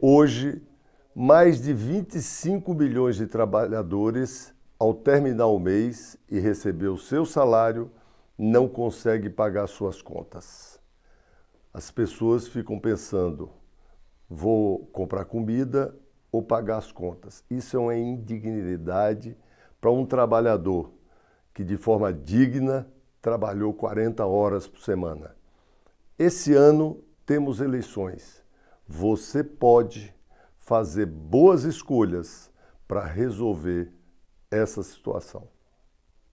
Hoje, mais de 25 milhões de trabalhadores, ao terminar o mês e receber o seu salário, não conseguem pagar suas contas. As pessoas ficam pensando: vou comprar comida ou pagar as contas. Isso é uma indignidade para um trabalhador que, de forma digna, trabalhou 40 horas por semana. Esse ano temos eleições você pode fazer boas escolhas para resolver essa situação.